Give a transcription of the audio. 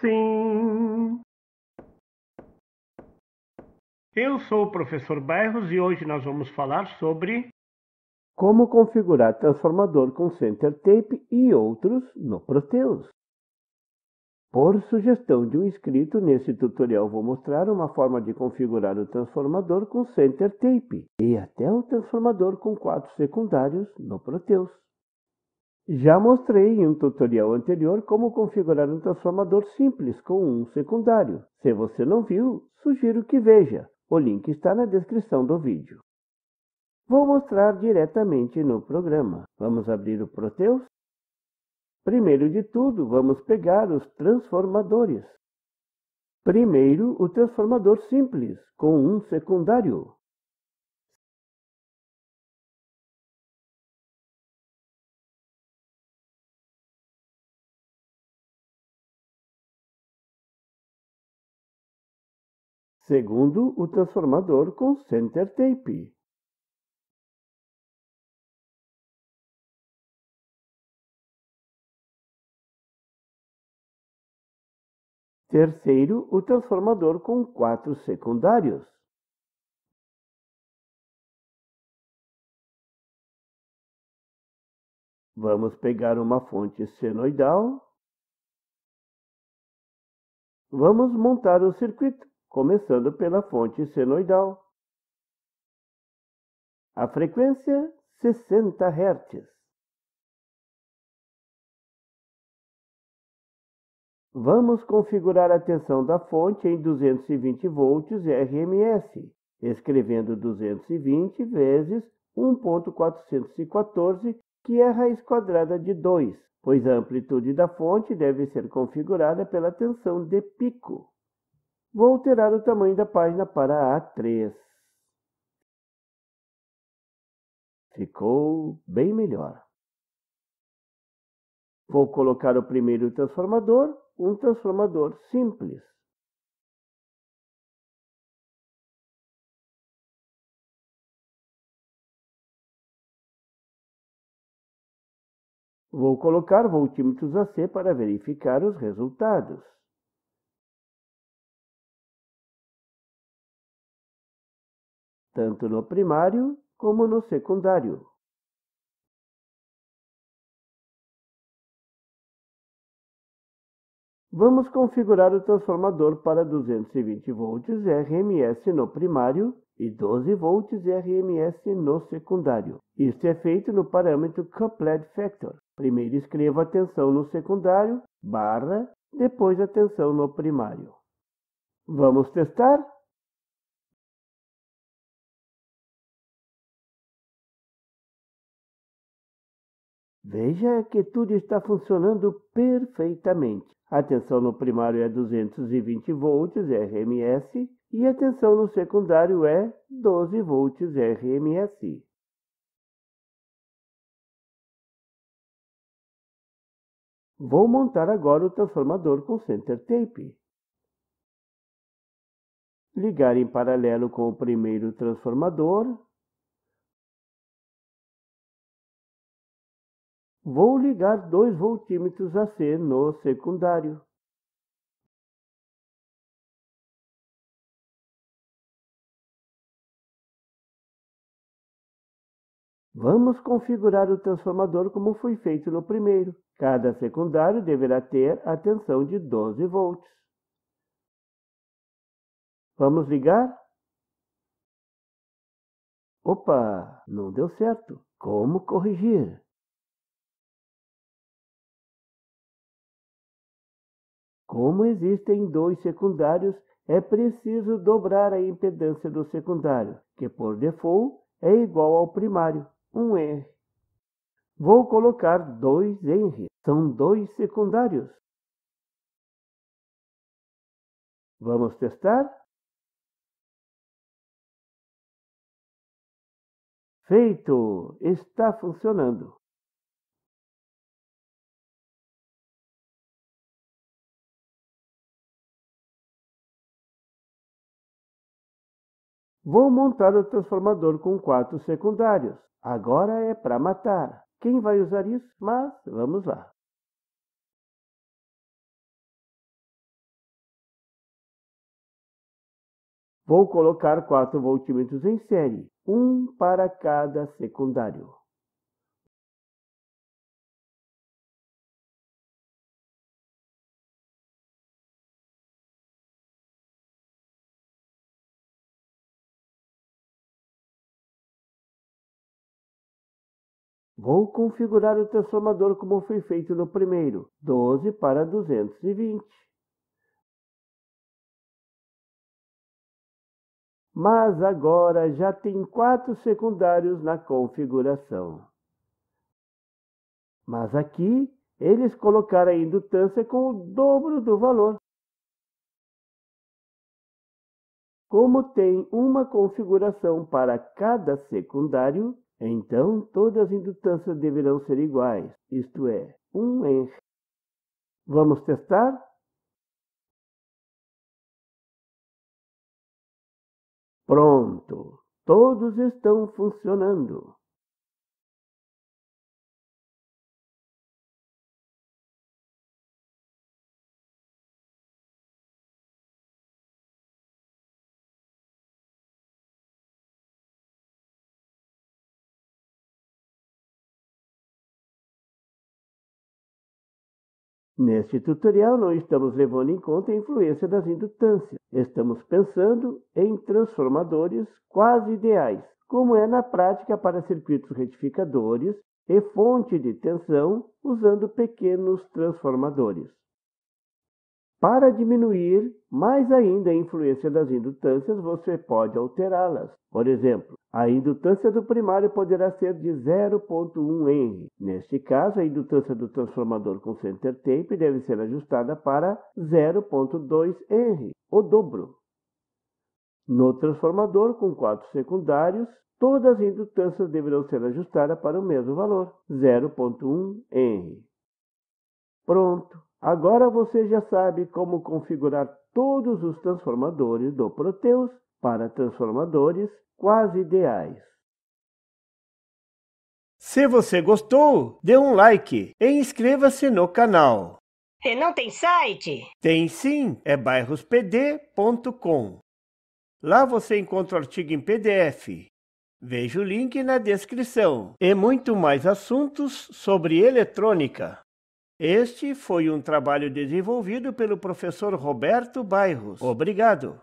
Sim. Eu sou o professor Bairros e hoje nós vamos falar sobre como configurar transformador com center tape e outros no Proteus. Por sugestão de um inscrito, nesse tutorial vou mostrar uma forma de configurar o transformador com center tape e até o transformador com quatro secundários no Proteus. Já mostrei em um tutorial anterior como configurar um transformador simples com um secundário. Se você não viu, sugiro que veja. O link está na descrição do vídeo. Vou mostrar diretamente no programa. Vamos abrir o Proteus. Primeiro de tudo, vamos pegar os transformadores. Primeiro, o transformador simples, com um secundário. segundo o transformador com center tape. Terceiro, o transformador com quatro secundários. Vamos pegar uma fonte senoidal. Vamos montar o circuito começando pela fonte senoidal. A frequência 60 Hz. Vamos configurar a tensão da fonte em 220 volts RMS, escrevendo 220 vezes 1.414, que é a raiz quadrada de 2, pois a amplitude da fonte deve ser configurada pela tensão de pico. Vou alterar o tamanho da página para A3. Ficou bem melhor. Vou colocar o primeiro transformador, um transformador simples. Vou colocar voltímetros AC para verificar os resultados. tanto no primário como no secundário. Vamos configurar o transformador para 220 volts RMS no primário e 12 volts RMS no secundário. Isto é feito no parâmetro Coupled Factor. Primeiro escreva a tensão no secundário, barra, depois a tensão no primário. Vamos testar? Veja que tudo está funcionando perfeitamente. A tensão no primário é 220 volts RMS e a tensão no secundário é 12 volts RMS. Vou montar agora o transformador com center tape. Ligar em paralelo com o primeiro transformador Vou ligar dois voltímetros AC no secundário. Vamos configurar o transformador como foi feito no primeiro. Cada secundário deverá ter a tensão de 12 volts. Vamos ligar? Opa, não deu certo. Como corrigir? Como existem dois secundários, é preciso dobrar a impedância do secundário, que por default é igual ao primário, 1 R. Vou colocar 2 Henry. São dois secundários. Vamos testar? Feito! Está funcionando. Vou montar o transformador com quatro secundários. Agora é para matar. Quem vai usar isso? Mas vamos lá. Vou colocar quatro voltímetros em série, um para cada secundário. Vou configurar o transformador como foi feito no primeiro, 12 para 220. Mas agora já tem quatro secundários na configuração. Mas aqui eles colocaram a indutância com o dobro do valor. Como tem uma configuração para cada secundário, então todas as indutâncias deverão ser iguais, isto é, um em. Vamos testar? Pronto, todos estão funcionando. Neste tutorial, não estamos levando em conta a influência das indutâncias. Estamos pensando em transformadores quase ideais, como é na prática para circuitos retificadores e fonte de tensão usando pequenos transformadores. Para diminuir mais ainda a influência das indutâncias, você pode alterá-las. Por exemplo, a indutância do primário poderá ser de 0,1 Henry. Neste caso, a indutância do transformador com center tape deve ser ajustada para 0,2 Henry, o dobro. No transformador com quatro secundários, todas as indutâncias deverão ser ajustadas para o mesmo valor, 0,1 Henry. Pronto! Agora você já sabe como configurar todos os transformadores do Proteus para transformadores quase ideais. Se você gostou, dê um like e inscreva-se no canal. E não tem site? Tem sim, é bairrospd.com. Lá você encontra o artigo em PDF. Veja o link na descrição e muito mais assuntos sobre eletrônica. Este foi um trabalho desenvolvido pelo professor Roberto Bairros. Obrigado.